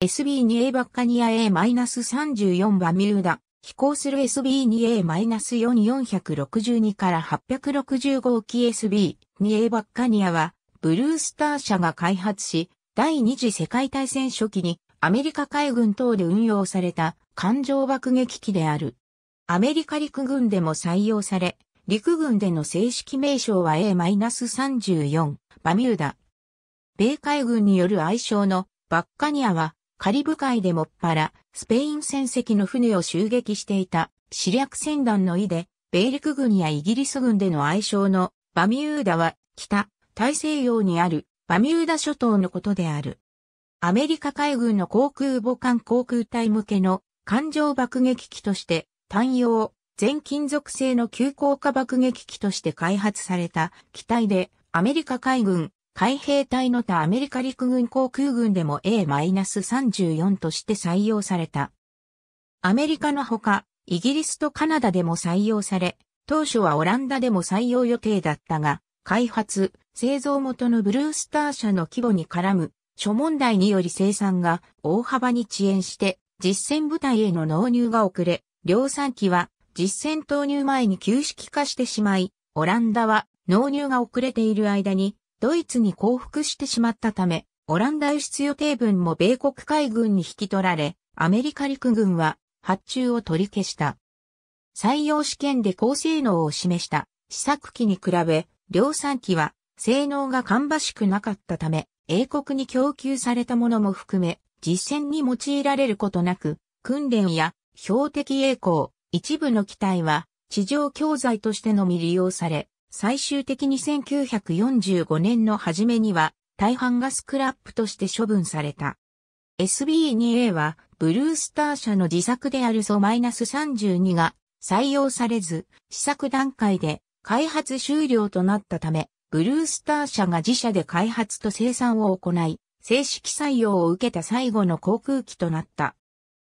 SB2A バッカニア A-34 バミューダ。飛行する SB2A-4462 から860号機 SB2A バッカニアは、ブルースター社が開発し、第二次世界大戦初期にアメリカ海軍等で運用された艦上爆撃機である。アメリカ陸軍でも採用され、陸軍での正式名称は A-34 バミューダ。米海軍による愛称のバッカニアはカリブ海でもっぱら、スペイン船籍の船を襲撃していた、死略船団の意で、米陸軍やイギリス軍での愛称のバミューダは、北、大西洋にあるバミューダ諸島のことである。アメリカ海軍の航空母艦航空隊向けの艦上爆撃機として、単用、全金属製の急降下爆撃機として開発された機体で、アメリカ海軍海兵隊の他アメリカ陸軍航空軍でも A-34 として採用された。アメリカのほか、イギリスとカナダでも採用され、当初はオランダでも採用予定だったが、開発、製造元のブルースター社の規模に絡む諸問題により生産が大幅に遅延して実戦部隊への納入が遅れ、量産機は実戦投入前に旧式化してしまい、オランダは納入が遅れている間にドイツに降伏してしまったため、オランダ輸出予定分も米国海軍に引き取られ、アメリカ陸軍は発注を取り消した。採用試験で高性能を示した試作機に比べ、量産機は性能が芳しくなかったため、英国に供給されたものも含め、実戦に用いられることなく、訓練や標的栄光、一部の機体は地上教材としてのみ利用され、最終的に1945年の初めには大半がスクラップとして処分された。SB2A はブルースター社の自作であるソマイナス -32 が採用されず、試作段階で開発終了となったため、ブルースター社が自社で開発と生産を行い、正式採用を受けた最後の航空機となった。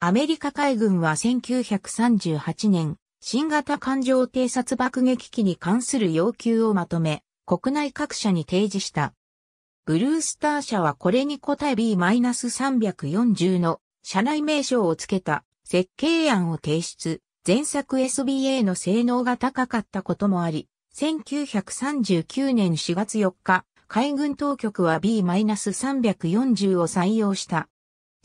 アメリカ海軍は1938年、新型艦上偵察爆撃機に関する要求をまとめ、国内各社に提示した。ブルースター社はこれに応え B-340 の社内名称を付けた設計案を提出。前作 SBA の性能が高かったこともあり、1939年4月4日、海軍当局は B-340 を採用した。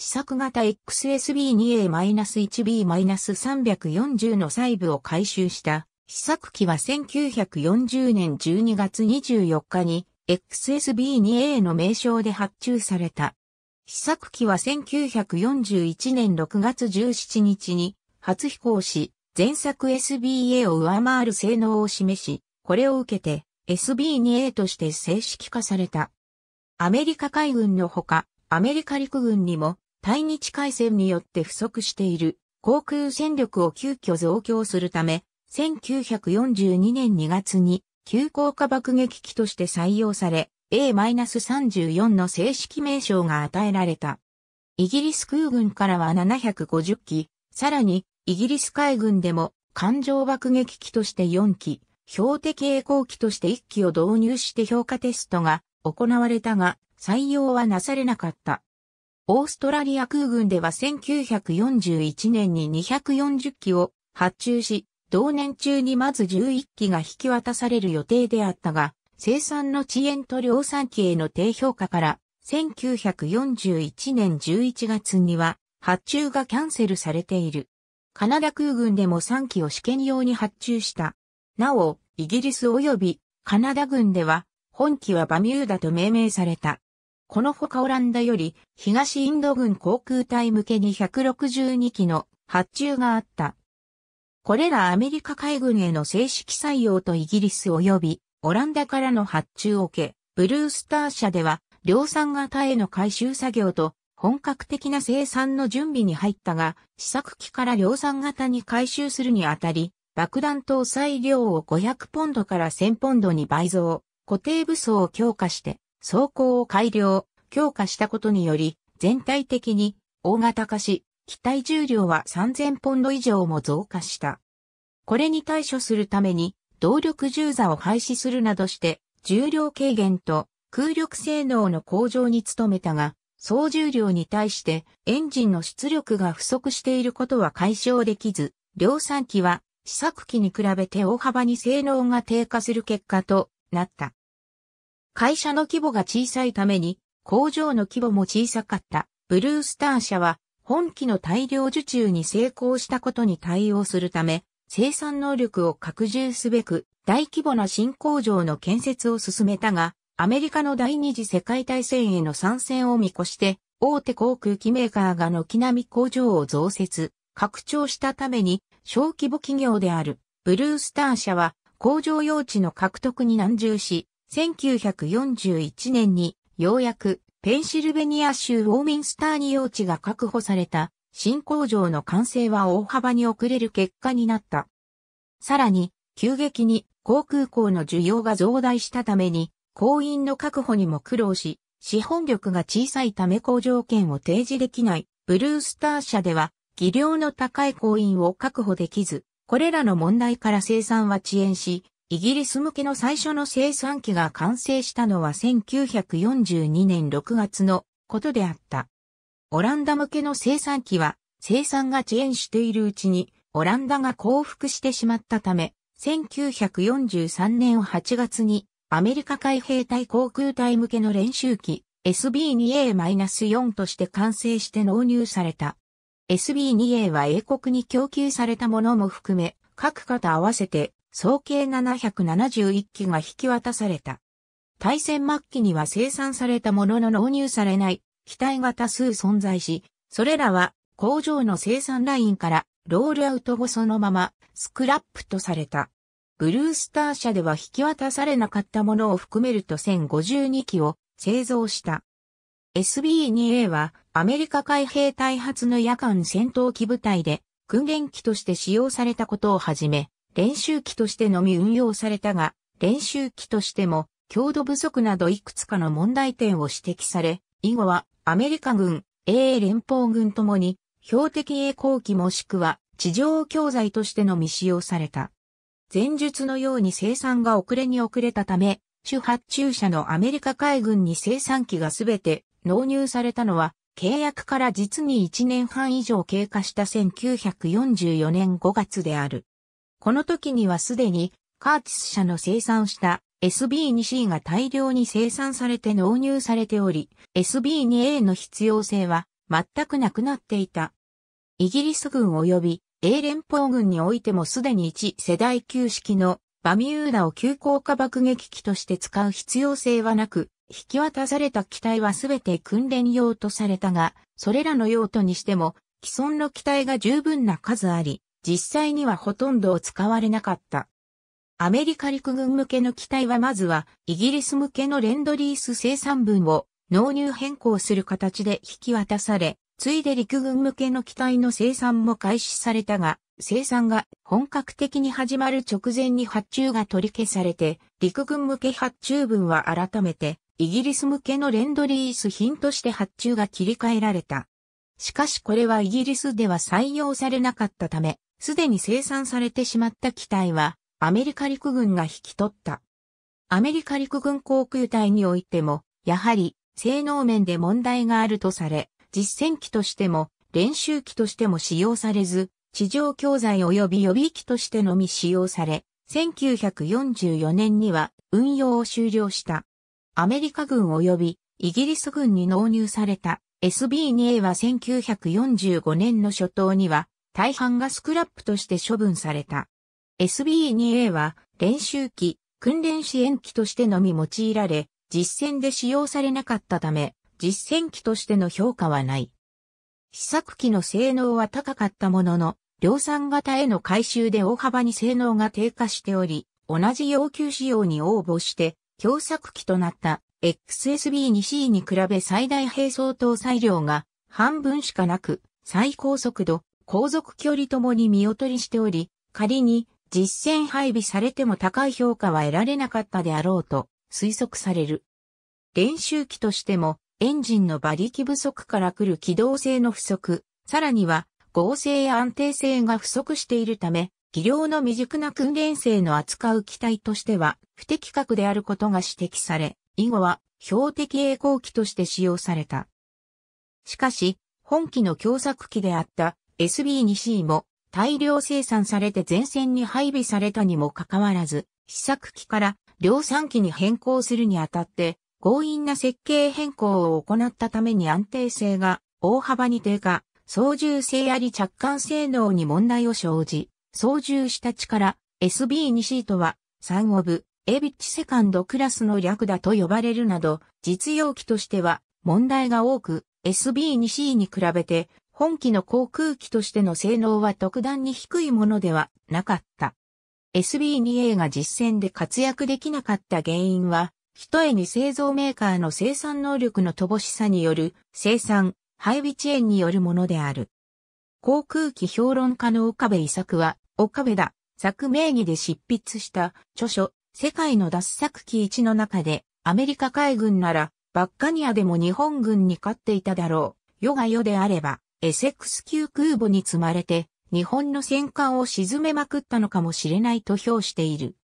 試作型 XSB2A-1B-340 の細部を回収した試作機は1940年12月24日に XSB2A の名称で発注された。試作機は1941年6月17日に初飛行し、前作 SBA を上回る性能を示し、これを受けて SB2A として正式化された。アメリカ海軍のほか、アメリカ陸軍にも対日海戦によって不足している航空戦力を急遽増強するため、1942年2月に急降下爆撃機として採用され、A-34 の正式名称が与えられた。イギリス空軍からは750機、さらにイギリス海軍でも艦上爆撃機として4機、標的栄光機として1機を導入して評価テストが行われたが、採用はなされなかった。オーストラリア空軍では1941年に240機を発注し、同年中にまず11機が引き渡される予定であったが、生産の遅延と量産機への低評価から、1941年11月には発注がキャンセルされている。カナダ空軍でも3機を試験用に発注した。なお、イギリス及びカナダ軍では、本機はバミューダと命名された。このほかオランダより東インド軍航空隊向けに162機の発注があった。これらアメリカ海軍への正式採用とイギリス及びオランダからの発注を受け、ブルースター社では量産型への回収作業と本格的な生産の準備に入ったが、試作機から量産型に回収するにあたり、爆弾搭載量を500ポンドから1000ポンドに倍増、固定武装を強化して、走行を改良、強化したことにより、全体的に大型化し、機体重量は3000ポンド以上も増加した。これに対処するために、動力重座を廃止するなどして、重量軽減と空力性能の向上に努めたが、総重量に対してエンジンの出力が不足していることは解消できず、量産機は試作機に比べて大幅に性能が低下する結果となった。会社の規模が小さいために、工場の規模も小さかったブルースター社は本機の大量受注に成功したことに対応するため生産能力を拡充すべく大規模な新工場の建設を進めたがアメリカの第二次世界大戦への参戦を見越して大手航空機メーカーが軒並み工場を増設、拡張したために小規模企業であるブルースター社は工場用地の獲得に難渋し1941年にようやくペンシルベニア州ウォーミンスターに用地が確保された新工場の完成は大幅に遅れる結果になった。さらに、急激に航空港の需要が増大したために、工員の確保にも苦労し、資本力が小さいため工場件を提示できないブルースター社では、技量の高い工員を確保できず、これらの問題から生産は遅延し、イギリス向けの最初の生産機が完成したのは1942年6月のことであった。オランダ向けの生産機は生産が遅延しているうちにオランダが降伏してしまったため、1943年8月にアメリカ海兵隊航空隊向けの練習機 SB2A-4 として完成して納入された。SB2A は英国に供給されたものも含め、各方合わせて総計771機が引き渡された。対戦末期には生産されたものの納入されない機体が多数存在し、それらは工場の生産ラインからロールアウト後そのままスクラップとされた。ブルースター社では引き渡されなかったものを含めると1052機を製造した。SB2A はアメリカ海兵隊発の夜間戦闘機部隊で訓練機として使用されたことをはじめ、練習機としてのみ運用されたが、練習機としても強度不足などいくつかの問題点を指摘され、以後はアメリカ軍、英連邦軍ともに標的栄光機もしくは地上教材としてのみ使用された。前述のように生産が遅れに遅れたため、主発注者のアメリカ海軍に生産機がすべて納入されたのは、契約から実に1年半以上経過した1944年5月である。この時にはすでにカーティス社の生産した SB2C が大量に生産されて納入されており、SB2A の必要性は全くなくなっていた。イギリス軍及び A 連邦軍においてもすでに1世代旧式のバミューダを急降下爆撃機として使う必要性はなく、引き渡された機体はすべて訓練用とされたが、それらの用途にしても既存の機体が十分な数あり、実際にはほとんど使われなかった。アメリカ陸軍向けの機体はまずはイギリス向けのレンドリース生産分を納入変更する形で引き渡され、ついで陸軍向けの機体の生産も開始されたが、生産が本格的に始まる直前に発注が取り消されて、陸軍向け発注分は改めて、イギリス向けのレンドリース品として発注が切り替えられた。しかしこれはイギリスでは採用されなかったため、すでに生産されてしまった機体は、アメリカ陸軍が引き取った。アメリカ陸軍航空隊においても、やはり、性能面で問題があるとされ、実戦機としても、練習機としても使用されず、地上教材及び予備機としてのみ使用され、1944年には運用を終了した。アメリカ軍及びイギリス軍に納入された SB2A は1945年の初頭には大半がスクラップとして処分された。SB2A は練習機、訓練支援機としてのみ用いられ、実戦で使用されなかったため、実戦機としての評価はない。試作機の性能は高かったものの、量産型への回収で大幅に性能が低下しており、同じ要求仕様に応募して、共作機となった XSB2C に比べ最大並走搭載量が半分しかなく、最高速度航続距離ともに見劣りしており、仮に実戦配備されても高い評価は得られなかったであろうと推測される。練習機としてもエンジンの馬力不足から来る機動性の不足、さらには合成や安定性が不足しているため、技量の未熟な訓練生の扱う機体としては不適格であることが指摘され、以後は標的栄光機として使用された。しかし、本機の共作機であった SB2C も大量生産されて前線に配備されたにもかかわらず、試作機から量産機に変更するにあたって強引な設計変更を行ったために安定性が大幅に低下、操縦性あり着艦性能に問題を生じ、操縦した力 SB2C とはサンオブ、エビッチセカンドクラスの略だと呼ばれるなど、実用機としては問題が多く、SB2C に比べて本機の航空機としての性能は特段に低いものではなかった。SB2A が実戦で活躍できなかった原因は、一重に製造メーカーの生産能力の乏しさによる生産、配備遅延によるものである。航空機評論家の岡部伊作は、岡部だ、作名義で執筆した著書、世界の脱作機1の中で、アメリカ海軍なら、バッカニアでも日本軍に勝っていただろう。世が世であれば、エセックス級空母に積まれて、日本の戦艦を沈めまくったのかもしれないと評している。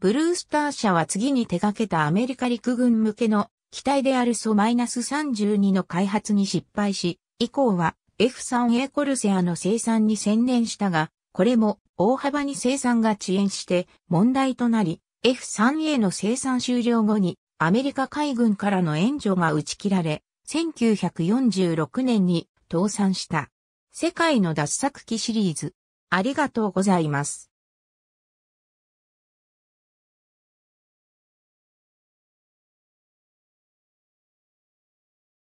ブルースター社は次に手掛けたアメリカ陸軍向けの機体であるソ -32 の開発に失敗し、以降は F3A コルセアの生産に専念したが、これも大幅に生産が遅延して問題となり、F3A の生産終了後にアメリカ海軍からの援助が打ち切られ、1946年に倒産した。世界の脱作機シリーズ。ありがとうございます。